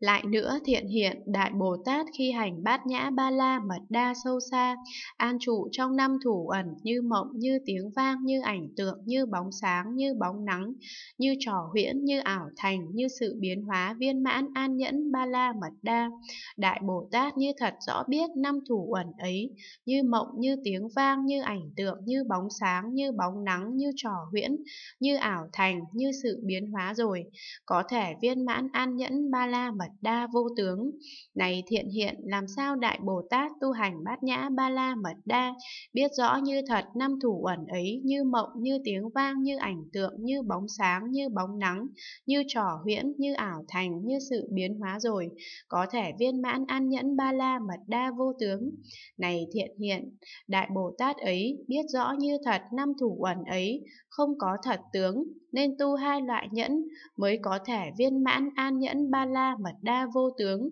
Lại nữa thiện hiện Đại Bồ Tát khi hành bát nhã ba la mật đa sâu xa, an trụ trong năm thủ ẩn như mộng, như tiếng vang, như ảnh tượng, như bóng sáng, như bóng nắng, như trò huyễn, như ảo thành, như sự biến hóa viên mãn an nhẫn ba la mật đa. Đại Bồ Tát như thật rõ biết năm thủ ẩn ấy, như mộng, như tiếng vang, như ảnh tượng, như bóng sáng, như bóng nắng, như trò huyễn, như ảo thành, như sự biến hóa rồi, có thể viên mãn an nhẫn ba la mật Phật đa vô tướng. Này thiện hiện, làm sao Đại Bồ Tát tu hành bát nhã ba la mật đa, biết rõ như thật năm thủ uẩn ấy, như mộng, như tiếng vang, như ảnh tượng, như bóng sáng, như bóng nắng, như trò huyễn, như ảo thành, như sự biến hóa rồi, có thể viên mãn an nhẫn ba la mật đa vô tướng. Này thiện hiện, Đại Bồ Tát ấy, biết rõ như thật năm thủ uẩn ấy, không có thật tướng, nên tu hai loại nhẫn mới có thể viên mãn an nhẫn ba la mật đa vô tướng.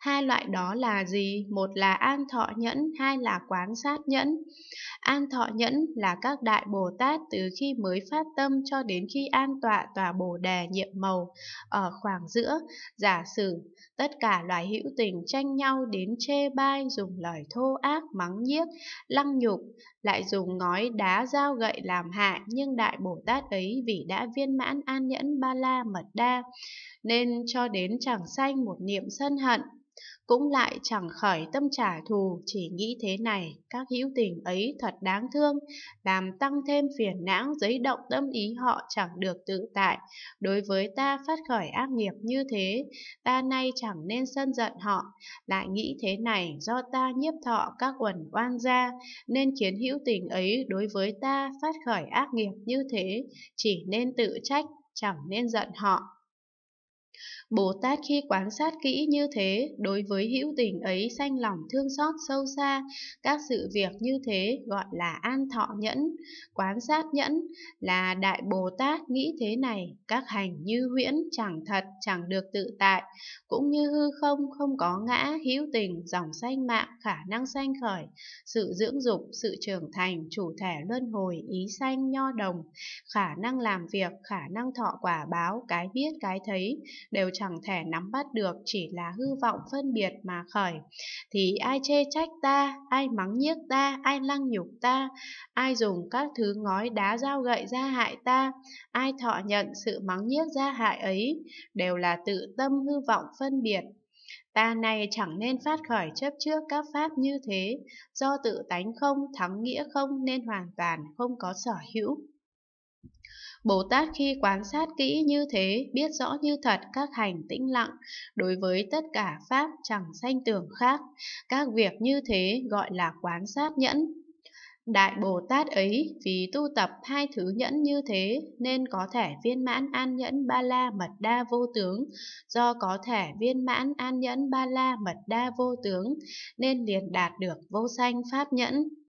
Hai loại đó là gì? Một là an thọ nhẫn, hai là quán sát nhẫn. An thọ nhẫn là các đại Bồ Tát từ khi mới phát tâm cho đến khi an tọa tòa Bồ Đề nhiệm màu. Ở khoảng giữa, giả sử, tất cả loài hữu tình tranh nhau đến chê bai dùng lời thô ác mắng nhiếc, lăng nhục, lại dùng ngói đá dao gậy làm hại nhưng đại Bồ Tát ấy vì đã viên mãn an nhẫn ba la mật đa nên cho đến chẳng sanh một niệm sân hận cũng lại chẳng khởi tâm trả thù, chỉ nghĩ thế này, các hữu tình ấy thật đáng thương, làm tăng thêm phiền não giấy động tâm ý họ chẳng được tự tại. Đối với ta phát khởi ác nghiệp như thế, ta nay chẳng nên sân giận họ, lại nghĩ thế này do ta nhiếp thọ các quần oan gia, nên khiến hữu tình ấy đối với ta phát khởi ác nghiệp như thế, chỉ nên tự trách, chẳng nên giận họ. Bồ Tát khi quan sát kỹ như thế, đối với hữu tình ấy sanh lòng thương xót sâu xa, các sự việc như thế gọi là an thọ nhẫn. Quán sát nhẫn là Đại Bồ Tát nghĩ thế này, các hành như huyễn chẳng thật, chẳng được tự tại, cũng như hư không, không có ngã, hữu tình, dòng sanh mạng, khả năng sanh khởi, sự dưỡng dục, sự trưởng thành, chủ thể luân hồi, ý sanh, nho đồng, khả năng làm việc, khả năng thọ quả báo, cái biết, cái thấy, đều chẳng thể nắm bắt được chỉ là hư vọng phân biệt mà khởi thì ai chê trách ta ai mắng nhiếc ta ai lăng nhục ta ai dùng các thứ ngói đá dao gậy ra hại ta ai thọ nhận sự mắng nhiếc ra hại ấy đều là tự tâm hư vọng phân biệt Ta này chẳng nên phát khởi chấp trước các pháp như thế, do tự tánh không, thắng nghĩa không nên hoàn toàn không có sở hữu. Bồ Tát khi quan sát kỹ như thế, biết rõ như thật các hành tĩnh lặng, đối với tất cả Pháp chẳng sanh tưởng khác, các việc như thế gọi là quán sát nhẫn. Đại Bồ Tát ấy vì tu tập hai thứ nhẫn như thế nên có thể viên mãn an nhẫn ba la mật đa vô tướng, do có thể viên mãn an nhẫn ba la mật đa vô tướng nên liền đạt được vô sanh pháp nhẫn.